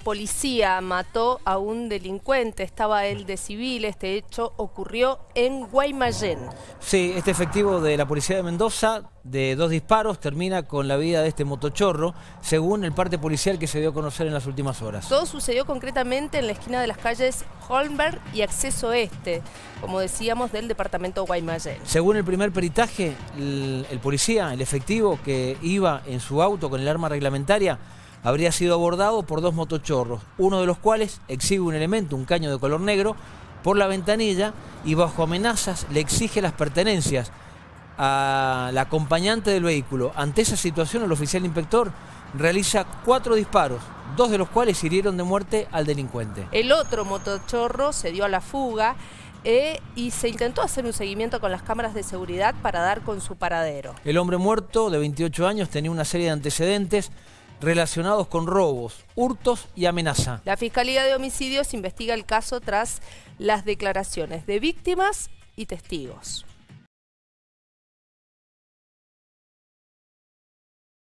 policía mató a un delincuente, estaba él de civil, este hecho ocurrió en Guaymallén. Sí, este efectivo de la policía de Mendoza, de dos disparos, termina con la vida de este motochorro, según el parte policial que se dio a conocer en las últimas horas. Todo sucedió concretamente en la esquina de las calles Holmberg y Acceso Este, como decíamos, del departamento Guaymallén. Según el primer peritaje, el policía, el efectivo que iba en su auto con el arma reglamentaria, habría sido abordado por dos motochorros, uno de los cuales exhibe un elemento, un caño de color negro, por la ventanilla y bajo amenazas le exige las pertenencias al acompañante del vehículo. Ante esa situación, el oficial inspector realiza cuatro disparos, dos de los cuales hirieron de muerte al delincuente. El otro motochorro se dio a la fuga. Eh, y se intentó hacer un seguimiento con las cámaras de seguridad para dar con su paradero. El hombre muerto, de 28 años, tenía una serie de antecedentes relacionados con robos, hurtos y amenaza. La Fiscalía de Homicidios investiga el caso tras las declaraciones de víctimas y testigos.